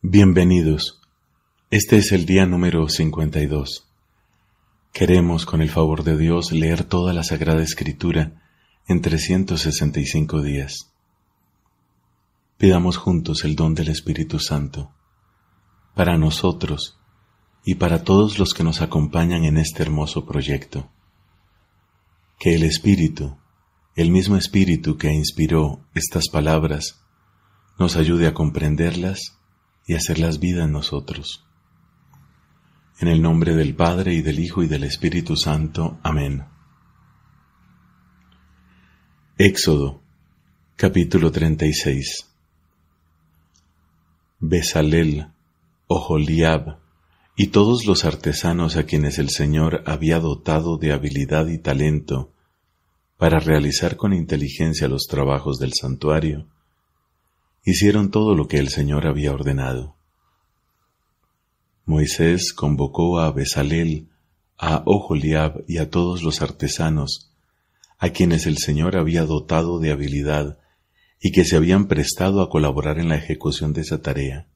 Bienvenidos. Este es el día número 52. Queremos, con el favor de Dios, leer toda la Sagrada Escritura en 365 días. Pidamos juntos el don del Espíritu Santo, para nosotros y para todos los que nos acompañan en este hermoso proyecto. Que el Espíritu, el mismo Espíritu que inspiró estas palabras, nos ayude a comprenderlas y hacerlas vida en nosotros. En el nombre del Padre y del Hijo y del Espíritu Santo. Amén. Éxodo capítulo 36 Besalel, Oholiab, y todos los artesanos a quienes el Señor había dotado de habilidad y talento para realizar con inteligencia los trabajos del santuario, hicieron todo lo que el Señor había ordenado. Moisés convocó a Besalel, a Oholiab y a todos los artesanos, a quienes el Señor había dotado de habilidad y que se habían prestado a colaborar en la ejecución de esa tarea.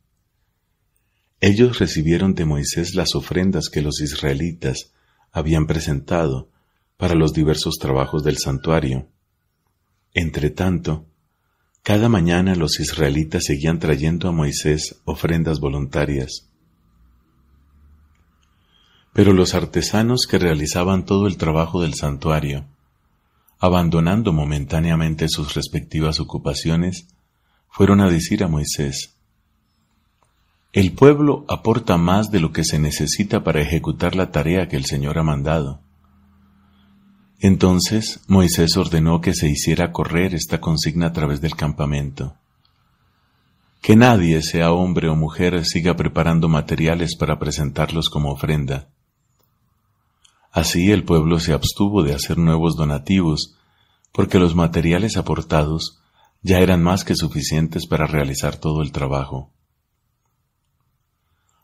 Ellos recibieron de Moisés las ofrendas que los israelitas habían presentado para los diversos trabajos del santuario. Entretanto, cada mañana los israelitas seguían trayendo a Moisés ofrendas voluntarias. Pero los artesanos que realizaban todo el trabajo del santuario, abandonando momentáneamente sus respectivas ocupaciones, fueron a decir a Moisés, El pueblo aporta más de lo que se necesita para ejecutar la tarea que el Señor ha mandado. Entonces Moisés ordenó que se hiciera correr esta consigna a través del campamento. Que nadie, sea hombre o mujer, siga preparando materiales para presentarlos como ofrenda. Así el pueblo se abstuvo de hacer nuevos donativos, porque los materiales aportados ya eran más que suficientes para realizar todo el trabajo.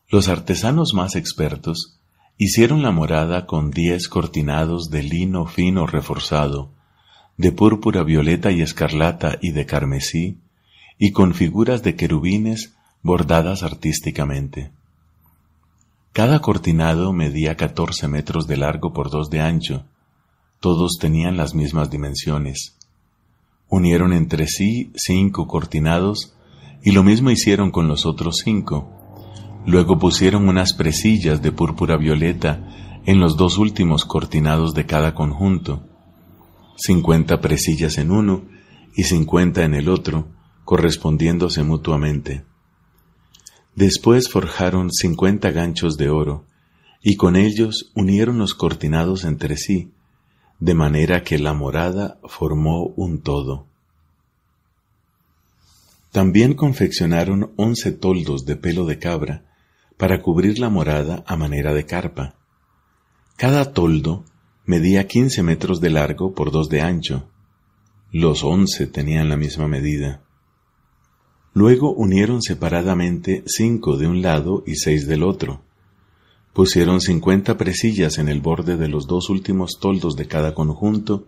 Los artesanos más expertos Hicieron la morada con diez cortinados de lino fino reforzado, de púrpura violeta y escarlata y de carmesí, y con figuras de querubines bordadas artísticamente. Cada cortinado medía catorce metros de largo por dos de ancho. Todos tenían las mismas dimensiones. Unieron entre sí cinco cortinados y lo mismo hicieron con los otros cinco, Luego pusieron unas presillas de púrpura violeta en los dos últimos cortinados de cada conjunto, cincuenta presillas en uno y cincuenta en el otro, correspondiéndose mutuamente. Después forjaron cincuenta ganchos de oro, y con ellos unieron los cortinados entre sí, de manera que la morada formó un todo. También confeccionaron once toldos de pelo de cabra, para cubrir la morada a manera de carpa. Cada toldo medía 15 metros de largo por dos de ancho. Los once tenían la misma medida. Luego unieron separadamente cinco de un lado y seis del otro. Pusieron cincuenta presillas en el borde de los dos últimos toldos de cada conjunto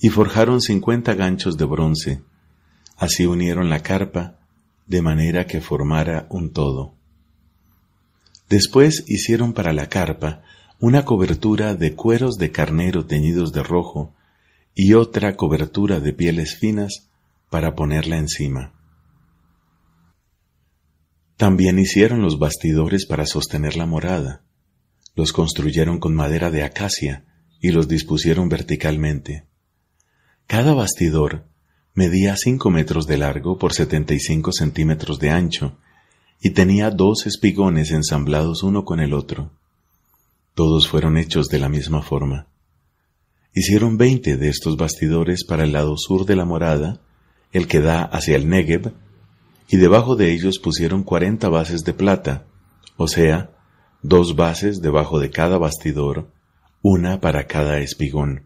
y forjaron cincuenta ganchos de bronce. Así unieron la carpa, de manera que formara un todo. Después hicieron para la carpa una cobertura de cueros de carnero teñidos de rojo y otra cobertura de pieles finas para ponerla encima. También hicieron los bastidores para sostener la morada. Los construyeron con madera de acacia y los dispusieron verticalmente. Cada bastidor medía cinco metros de largo por setenta y cinco centímetros de ancho y tenía dos espigones ensamblados uno con el otro. Todos fueron hechos de la misma forma. Hicieron veinte de estos bastidores para el lado sur de la morada, el que da hacia el Negev, y debajo de ellos pusieron cuarenta bases de plata, o sea, dos bases debajo de cada bastidor, una para cada espigón.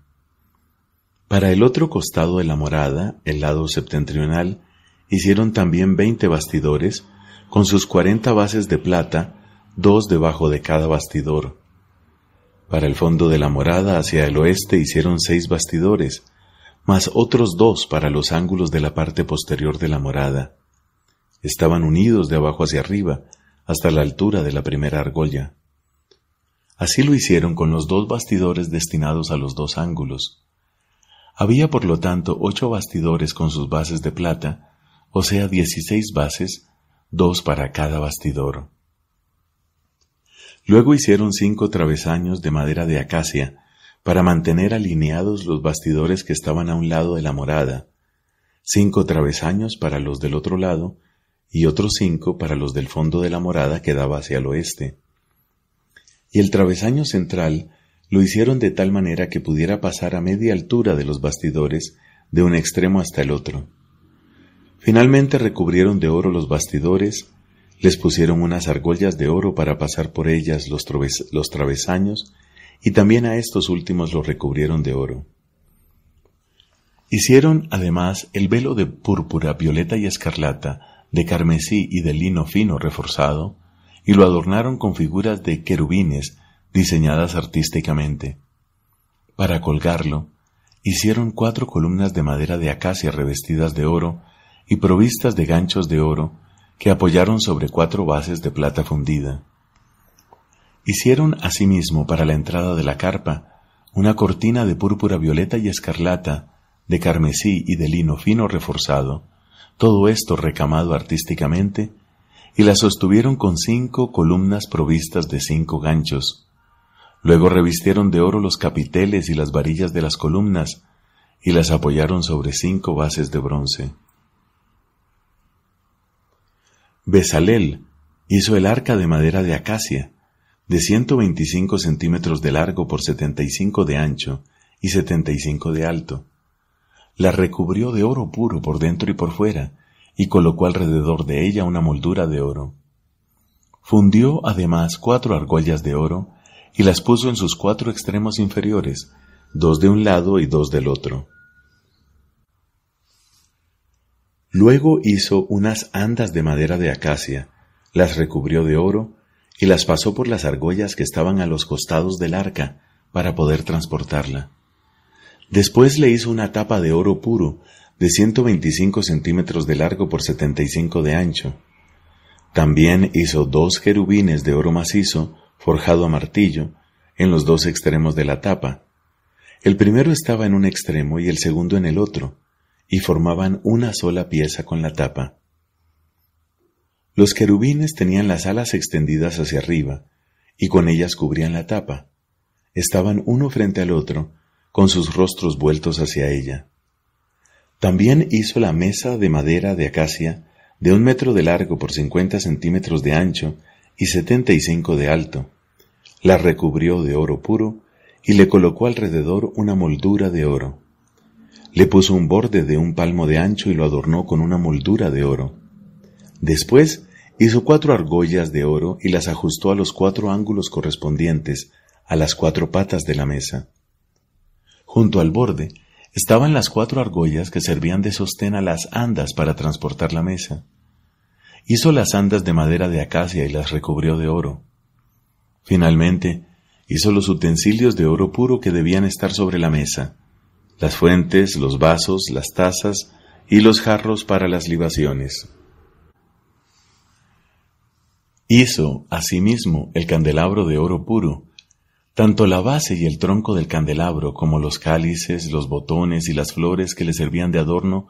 Para el otro costado de la morada, el lado septentrional, hicieron también veinte bastidores, con sus cuarenta bases de plata, dos debajo de cada bastidor. Para el fondo de la morada hacia el oeste hicieron seis bastidores, más otros dos para los ángulos de la parte posterior de la morada. Estaban unidos de abajo hacia arriba, hasta la altura de la primera argolla. Así lo hicieron con los dos bastidores destinados a los dos ángulos. Había, por lo tanto, ocho bastidores con sus bases de plata, o sea, dieciséis bases, dos para cada bastidor. Luego hicieron cinco travesaños de madera de acacia para mantener alineados los bastidores que estaban a un lado de la morada, cinco travesaños para los del otro lado y otros cinco para los del fondo de la morada que daba hacia el oeste. Y el travesaño central lo hicieron de tal manera que pudiera pasar a media altura de los bastidores de un extremo hasta el otro. Finalmente recubrieron de oro los bastidores, les pusieron unas argollas de oro para pasar por ellas los, los travesaños, y también a estos últimos los recubrieron de oro. Hicieron además el velo de púrpura, violeta y escarlata, de carmesí y de lino fino reforzado, y lo adornaron con figuras de querubines diseñadas artísticamente. Para colgarlo, hicieron cuatro columnas de madera de acacia revestidas de oro, y provistas de ganchos de oro que apoyaron sobre cuatro bases de plata fundida. Hicieron asimismo para la entrada de la carpa una cortina de púrpura violeta y escarlata, de carmesí y de lino fino reforzado, todo esto recamado artísticamente, y la sostuvieron con cinco columnas provistas de cinco ganchos. Luego revistieron de oro los capiteles y las varillas de las columnas, y las apoyaron sobre cinco bases de bronce. Besalel hizo el arca de madera de acacia, de ciento 125 centímetros de largo por setenta cinco de ancho y setenta y cinco de alto. La recubrió de oro puro por dentro y por fuera, y colocó alrededor de ella una moldura de oro. Fundió además cuatro argollas de oro y las puso en sus cuatro extremos inferiores, dos de un lado y dos del otro. Luego hizo unas andas de madera de acacia, las recubrió de oro y las pasó por las argollas que estaban a los costados del arca para poder transportarla. Después le hizo una tapa de oro puro de 125 centímetros de largo por 75 de ancho. También hizo dos jerubines de oro macizo forjado a martillo en los dos extremos de la tapa. El primero estaba en un extremo y el segundo en el otro, y formaban una sola pieza con la tapa. Los querubines tenían las alas extendidas hacia arriba, y con ellas cubrían la tapa. Estaban uno frente al otro, con sus rostros vueltos hacia ella. También hizo la mesa de madera de acacia, de un metro de largo por cincuenta centímetros de ancho y setenta y cinco de alto. La recubrió de oro puro y le colocó alrededor una moldura de oro. Le puso un borde de un palmo de ancho y lo adornó con una moldura de oro. Después hizo cuatro argollas de oro y las ajustó a los cuatro ángulos correspondientes a las cuatro patas de la mesa. Junto al borde estaban las cuatro argollas que servían de sostén a las andas para transportar la mesa. Hizo las andas de madera de acacia y las recubrió de oro. Finalmente, hizo los utensilios de oro puro que debían estar sobre la mesa, las fuentes, los vasos, las tazas y los jarros para las libaciones. Hizo, asimismo, el candelabro de oro puro, tanto la base y el tronco del candelabro como los cálices, los botones y las flores que le servían de adorno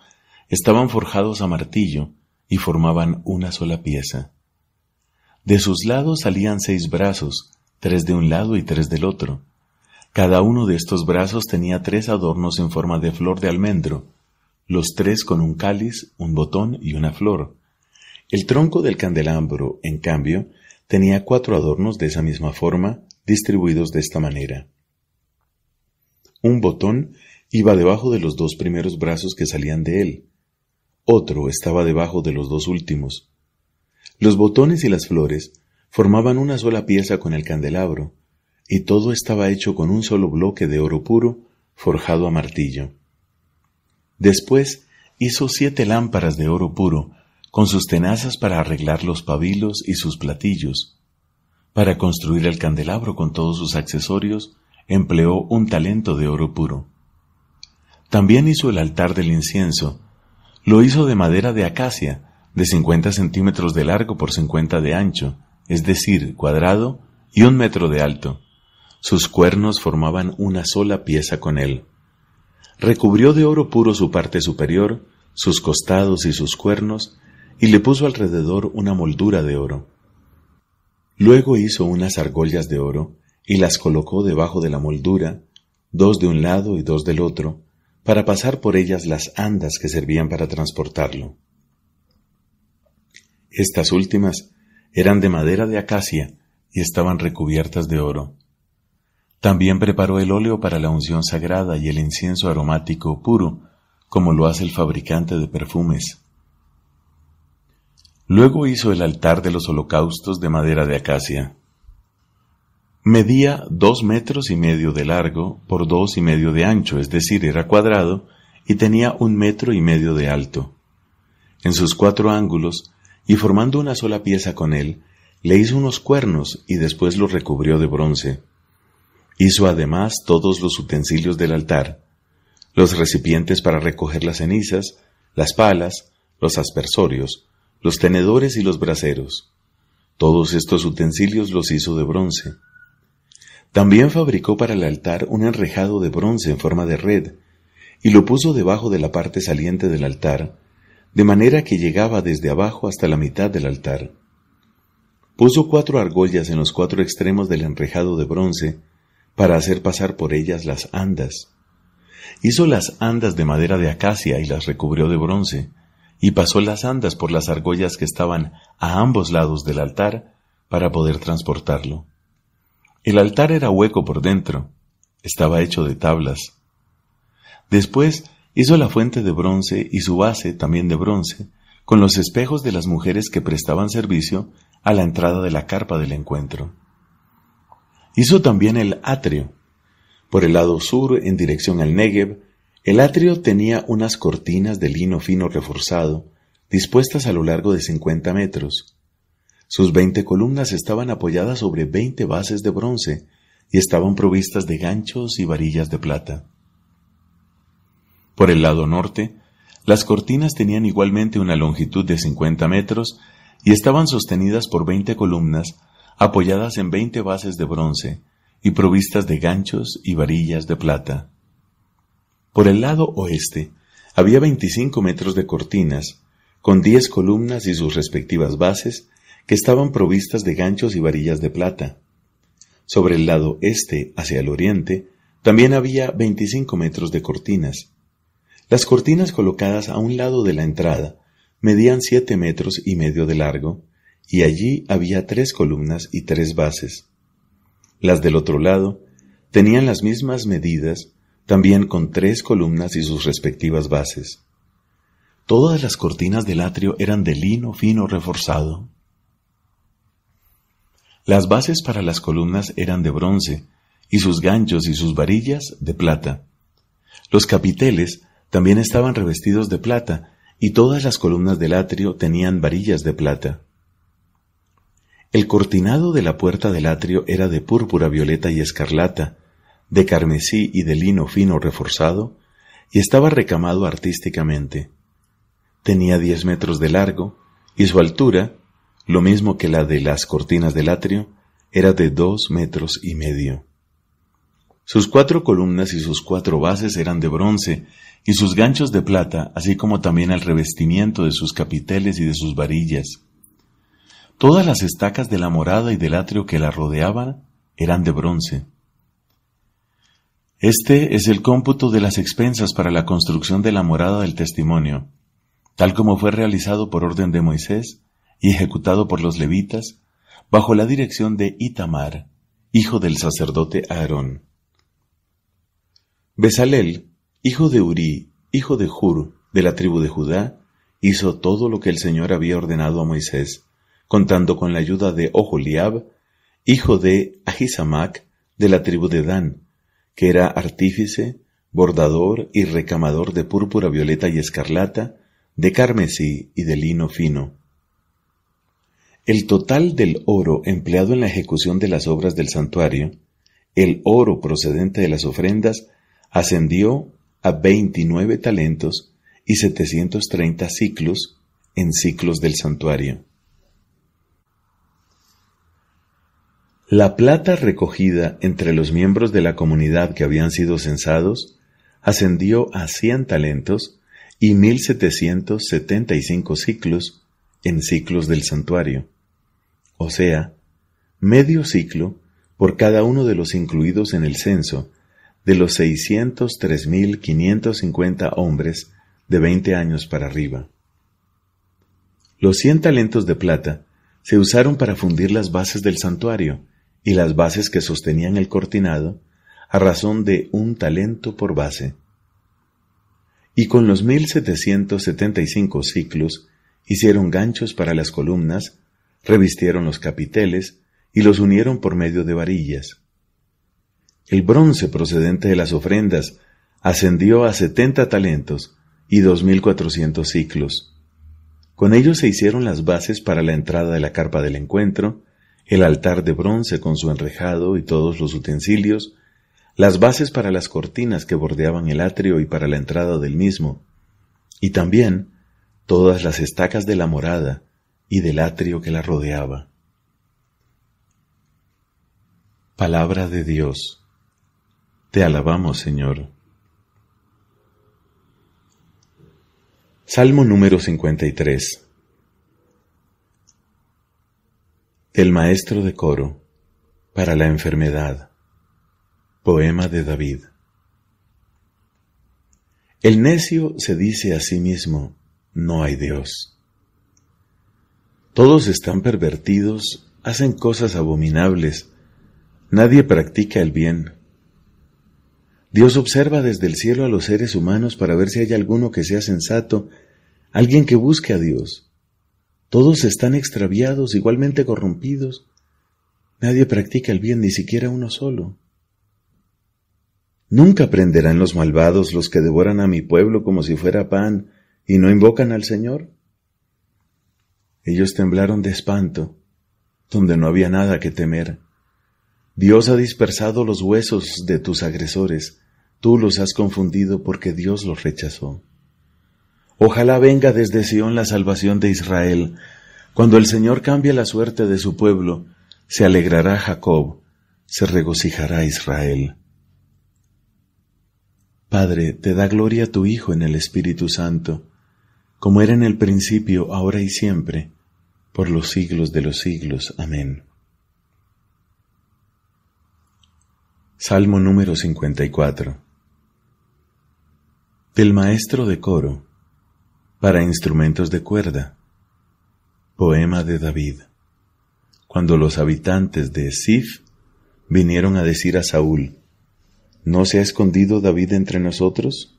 estaban forjados a martillo y formaban una sola pieza. De sus lados salían seis brazos, tres de un lado y tres del otro, cada uno de estos brazos tenía tres adornos en forma de flor de almendro, los tres con un cáliz, un botón y una flor. El tronco del candelabro, en cambio, tenía cuatro adornos de esa misma forma, distribuidos de esta manera. Un botón iba debajo de los dos primeros brazos que salían de él. Otro estaba debajo de los dos últimos. Los botones y las flores formaban una sola pieza con el candelabro, y todo estaba hecho con un solo bloque de oro puro, forjado a martillo. Después hizo siete lámparas de oro puro, con sus tenazas para arreglar los pabilos y sus platillos. Para construir el candelabro con todos sus accesorios, empleó un talento de oro puro. También hizo el altar del incienso. Lo hizo de madera de acacia, de 50 centímetros de largo por 50 de ancho, es decir, cuadrado, y un metro de alto. Sus cuernos formaban una sola pieza con él. Recubrió de oro puro su parte superior, sus costados y sus cuernos, y le puso alrededor una moldura de oro. Luego hizo unas argollas de oro y las colocó debajo de la moldura, dos de un lado y dos del otro, para pasar por ellas las andas que servían para transportarlo. Estas últimas eran de madera de acacia y estaban recubiertas de oro. También preparó el óleo para la unción sagrada y el incienso aromático puro, como lo hace el fabricante de perfumes. Luego hizo el altar de los holocaustos de madera de acacia. Medía dos metros y medio de largo por dos y medio de ancho, es decir, era cuadrado, y tenía un metro y medio de alto. En sus cuatro ángulos, y formando una sola pieza con él, le hizo unos cuernos y después los recubrió de bronce. Hizo además todos los utensilios del altar, los recipientes para recoger las cenizas, las palas, los aspersorios, los tenedores y los braseros. Todos estos utensilios los hizo de bronce. También fabricó para el altar un enrejado de bronce en forma de red, y lo puso debajo de la parte saliente del altar, de manera que llegaba desde abajo hasta la mitad del altar. Puso cuatro argollas en los cuatro extremos del enrejado de bronce, para hacer pasar por ellas las andas. Hizo las andas de madera de acacia y las recubrió de bronce, y pasó las andas por las argollas que estaban a ambos lados del altar para poder transportarlo. El altar era hueco por dentro, estaba hecho de tablas. Después hizo la fuente de bronce y su base también de bronce, con los espejos de las mujeres que prestaban servicio a la entrada de la carpa del encuentro. Hizo también el atrio. Por el lado sur, en dirección al Negev, el atrio tenía unas cortinas de lino fino reforzado, dispuestas a lo largo de 50 metros. Sus 20 columnas estaban apoyadas sobre 20 bases de bronce y estaban provistas de ganchos y varillas de plata. Por el lado norte, las cortinas tenían igualmente una longitud de 50 metros y estaban sostenidas por 20 columnas apoyadas en veinte bases de bronce y provistas de ganchos y varillas de plata. Por el lado oeste había veinticinco metros de cortinas, con diez columnas y sus respectivas bases, que estaban provistas de ganchos y varillas de plata. Sobre el lado este, hacia el oriente, también había veinticinco metros de cortinas. Las cortinas colocadas a un lado de la entrada medían siete metros y medio de largo y allí había tres columnas y tres bases. Las del otro lado tenían las mismas medidas, también con tres columnas y sus respectivas bases. Todas las cortinas del atrio eran de lino fino reforzado. Las bases para las columnas eran de bronce, y sus ganchos y sus varillas de plata. Los capiteles también estaban revestidos de plata, y todas las columnas del atrio tenían varillas de plata. El cortinado de la puerta del atrio era de púrpura, violeta y escarlata, de carmesí y de lino fino reforzado, y estaba recamado artísticamente. Tenía diez metros de largo, y su altura, lo mismo que la de las cortinas del atrio, era de dos metros y medio. Sus cuatro columnas y sus cuatro bases eran de bronce, y sus ganchos de plata, así como también el revestimiento de sus capiteles y de sus varillas. Todas las estacas de la morada y del atrio que la rodeaban eran de bronce. Este es el cómputo de las expensas para la construcción de la morada del testimonio, tal como fue realizado por orden de Moisés y ejecutado por los levitas, bajo la dirección de Itamar, hijo del sacerdote Aarón. Besalel, hijo de Uri, hijo de Hur, de la tribu de Judá, hizo todo lo que el Señor había ordenado a Moisés, contando con la ayuda de Oholiab, hijo de Ahisamac, de la tribu de Dan, que era artífice, bordador y recamador de púrpura violeta y escarlata, de carmesí y de lino fino. El total del oro empleado en la ejecución de las obras del santuario, el oro procedente de las ofrendas, ascendió a 29 talentos y 730 ciclos en ciclos del santuario. La plata recogida entre los miembros de la comunidad que habían sido censados ascendió a cien talentos y 1775 ciclos en ciclos del santuario, o sea, medio ciclo por cada uno de los incluidos en el censo de los mil cincuenta hombres de veinte años para arriba. Los 100 talentos de plata se usaron para fundir las bases del santuario, y las bases que sostenían el cortinado a razón de un talento por base. Y con los mil setecientos setenta y cinco ciclos hicieron ganchos para las columnas, revistieron los capiteles y los unieron por medio de varillas. El bronce procedente de las ofrendas ascendió a setenta talentos y dos mil cuatrocientos ciclos. Con ellos se hicieron las bases para la entrada de la carpa del encuentro, el altar de bronce con su enrejado y todos los utensilios, las bases para las cortinas que bordeaban el atrio y para la entrada del mismo, y también todas las estacas de la morada y del atrio que la rodeaba. Palabra de Dios. Te alabamos, Señor. Salmo número 53. El maestro de coro para la enfermedad. Poema de David. El necio se dice a sí mismo, no hay Dios. Todos están pervertidos, hacen cosas abominables, nadie practica el bien. Dios observa desde el cielo a los seres humanos para ver si hay alguno que sea sensato, alguien que busque a Dios. Todos están extraviados, igualmente corrompidos. Nadie practica el bien, ni siquiera uno solo. Nunca aprenderán los malvados los que devoran a mi pueblo como si fuera pan y no invocan al Señor. Ellos temblaron de espanto, donde no había nada que temer. Dios ha dispersado los huesos de tus agresores, tú los has confundido porque Dios los rechazó. Ojalá venga desde Sion la salvación de Israel. Cuando el Señor cambie la suerte de su pueblo, se alegrará Jacob, se regocijará Israel. Padre, te da gloria tu Hijo en el Espíritu Santo, como era en el principio, ahora y siempre, por los siglos de los siglos. Amén. Salmo número 54 Del maestro de coro para instrumentos de cuerda. Poema de David. Cuando los habitantes de Sif vinieron a decir a Saúl, ¿no se ha escondido David entre nosotros?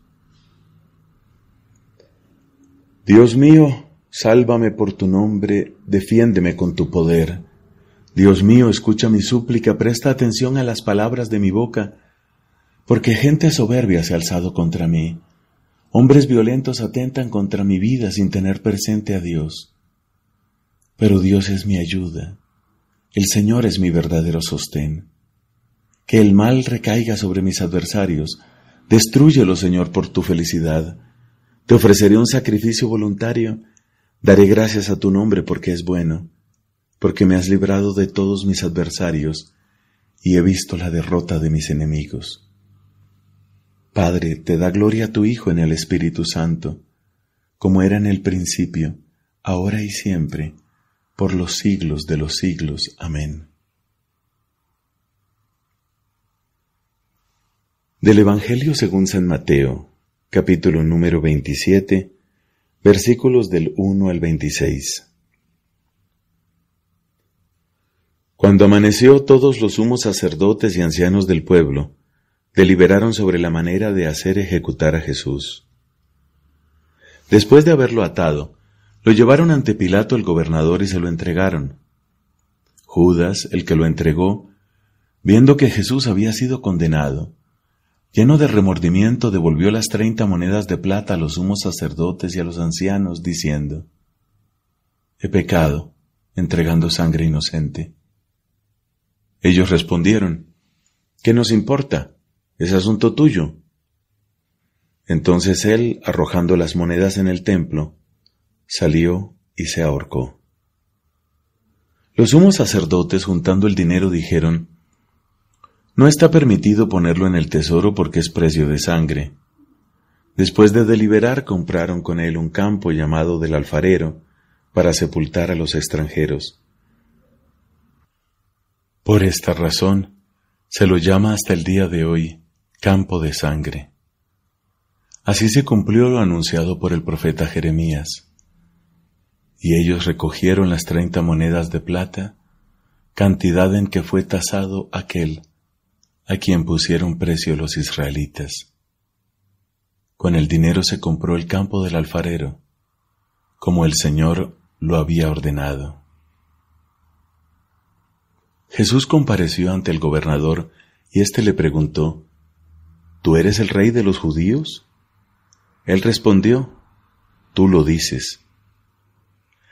Dios mío, sálvame por tu nombre, defiéndeme con tu poder. Dios mío, escucha mi súplica, presta atención a las palabras de mi boca, porque gente soberbia se ha alzado contra mí Hombres violentos atentan contra mi vida sin tener presente a Dios. Pero Dios es mi ayuda. El Señor es mi verdadero sostén. Que el mal recaiga sobre mis adversarios. Destrúyelo, Señor, por tu felicidad. Te ofreceré un sacrificio voluntario. Daré gracias a tu nombre porque es bueno, porque me has librado de todos mis adversarios y he visto la derrota de mis enemigos. Padre, te da gloria a tu Hijo en el Espíritu Santo, como era en el principio, ahora y siempre, por los siglos de los siglos. Amén. Del Evangelio según San Mateo, capítulo número 27, versículos del 1 al 26. Cuando amaneció todos los sumos sacerdotes y ancianos del pueblo, deliberaron sobre la manera de hacer ejecutar a Jesús. Después de haberlo atado, lo llevaron ante Pilato el gobernador y se lo entregaron. Judas, el que lo entregó, viendo que Jesús había sido condenado, lleno de remordimiento, devolvió las treinta monedas de plata a los sumos sacerdotes y a los ancianos, diciendo, He pecado, entregando sangre inocente. Ellos respondieron, ¿Qué nos importa? es asunto tuyo. Entonces él, arrojando las monedas en el templo, salió y se ahorcó. Los sumos sacerdotes, juntando el dinero, dijeron, No está permitido ponerlo en el tesoro porque es precio de sangre. Después de deliberar, compraron con él un campo llamado del alfarero, para sepultar a los extranjeros. Por esta razón, se lo llama hasta el día de hoy campo de sangre. Así se cumplió lo anunciado por el profeta Jeremías. Y ellos recogieron las treinta monedas de plata, cantidad en que fue tasado aquel a quien pusieron precio los israelitas. Con el dinero se compró el campo del alfarero, como el Señor lo había ordenado. Jesús compareció ante el gobernador y éste le preguntó, ¿Tú eres el rey de los judíos? Él respondió, Tú lo dices.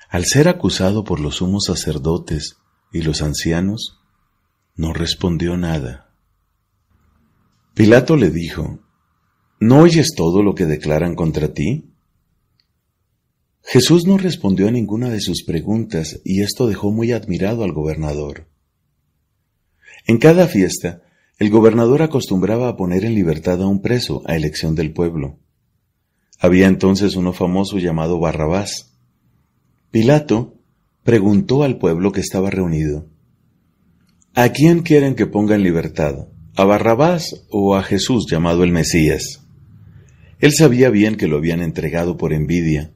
Al ser acusado por los sumos sacerdotes y los ancianos, no respondió nada. Pilato le dijo, ¿No oyes todo lo que declaran contra ti? Jesús no respondió a ninguna de sus preguntas y esto dejó muy admirado al gobernador. En cada fiesta, el gobernador acostumbraba a poner en libertad a un preso a elección del pueblo. Había entonces uno famoso llamado Barrabás. Pilato preguntó al pueblo que estaba reunido, ¿A quién quieren que ponga en libertad? ¿A Barrabás o a Jesús llamado el Mesías? Él sabía bien que lo habían entregado por envidia.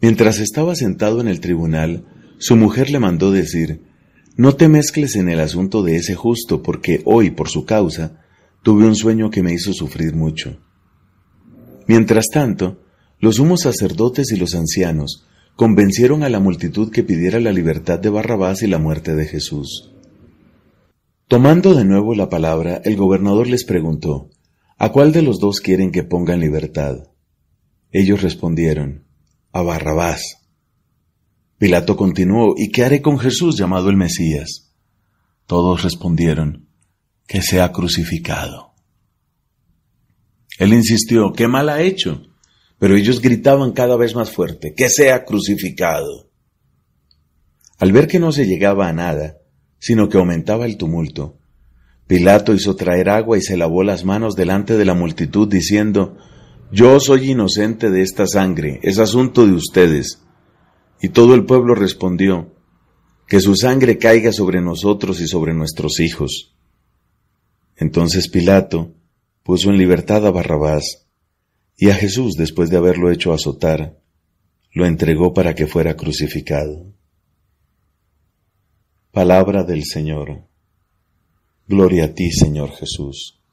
Mientras estaba sentado en el tribunal, su mujer le mandó decir, no te mezcles en el asunto de ese justo, porque hoy, por su causa, tuve un sueño que me hizo sufrir mucho. Mientras tanto, los sumos sacerdotes y los ancianos convencieron a la multitud que pidiera la libertad de Barrabás y la muerte de Jesús. Tomando de nuevo la palabra, el gobernador les preguntó, ¿A cuál de los dos quieren que pongan libertad? Ellos respondieron, A Barrabás. Pilato continuó, ¿Y qué haré con Jesús llamado el Mesías? Todos respondieron, que sea crucificado. Él insistió, ¿qué mal ha hecho? Pero ellos gritaban cada vez más fuerte, que sea crucificado. Al ver que no se llegaba a nada, sino que aumentaba el tumulto, Pilato hizo traer agua y se lavó las manos delante de la multitud, diciendo, Yo soy inocente de esta sangre, es asunto de ustedes y todo el pueblo respondió, que su sangre caiga sobre nosotros y sobre nuestros hijos. Entonces Pilato puso en libertad a Barrabás, y a Jesús, después de haberlo hecho azotar, lo entregó para que fuera crucificado. Palabra del Señor. Gloria a ti, Señor Jesús.